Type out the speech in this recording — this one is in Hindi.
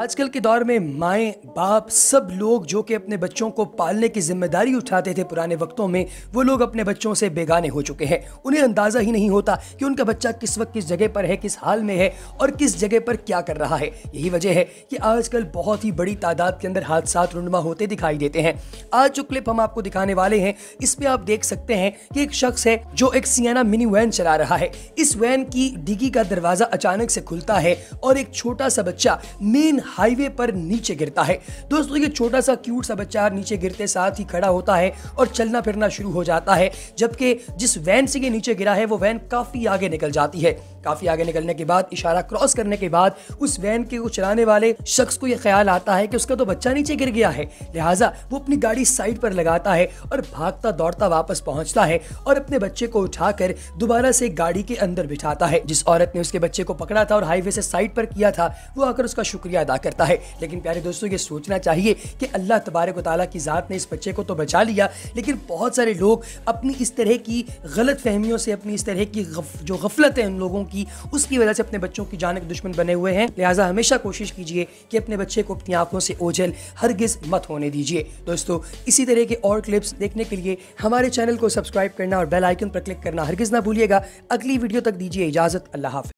आजकल के दौर में माए बाप सब लोग जो कि अपने बच्चों को पालने की जिम्मेदारी उठाते थे पुराने वक्तों में वो लोग अपने बच्चों से बेगाने हो चुके हैं उन्हें अंदाज़ा ही नहीं होता कि उनका बच्चा किस वक्त किस जगह पर है किस हाल में है और किस जगह पर क्या कर रहा है यही वजह है कि आजकल बहुत ही बड़ी तादाद के अंदर हादसा रुनमा होते दिखाई देते हैं आज जो क्लिप हम आपको दिखाने वाले हैं इस आप देख सकते हैं कि एक शख्स है जो एक सियाना मिनी वैन चला रहा है इस वैन की डिगी का दरवाज़ा अचानक से खुलता है और एक छोटा सा बच्चा मेन हाईवे पर नीचे गिरता है दोस्तों ये छोटा सा क्यूट सा बच्चा नीचे गिरते साथ ही खड़ा होता है और चलना फिरना शुरू हो जाता है जबकि जिस वैन से ये नीचे गिरा है वो वैन काफ़ी आगे निकल जाती है काफ़ी आगे निकलने के बाद इशारा क्रॉस करने के बाद उस वैन के चलाने वाले शख्स को यह ख्याल आता है कि उसका तो बच्चा नीचे गिर गया है लिहाजा वो अपनी गाड़ी साइड पर लगाता है और भागता दौड़ता वापस पहुंचता है और अपने बच्चे को उठाकर दोबारा से गाड़ी के अंदर बिठाता है जिस औरत ने उसके बच्चे को पकड़ा था और हाईवे से साइड पर किया था वो आकर उसका शुक्रिया अदा करता है लेकिन प्यारे दोस्तों ये सोचना चाहिए कि अल्लाह तबारक वाली की ज़ात ने इस बच्चे को तो बचा लिया लेकिन बहुत सारे लोग अपनी इस तरह की गलत फहमियों से अपनी इस तरह की गफ, जो गफलत है उन लोगों की उसकी वजह से अपने बच्चों की जान के दुश्मन बने हुए हैं लिहाजा हमेशा कोशिश कीजिए कि अपने बच्चे को अपनी आंखों से ओझल हरगिज मत होने दीजिए दोस्तों इसी तरह के और क्लिप्स देखने के लिए हमारे चैनल को सब्सक्राइब करना और बेल आइकन पर क्लिक करना हरगिज ना भूलिएगा अगली वीडियो तक दीजिए इजाज़त अल्लाह हाफ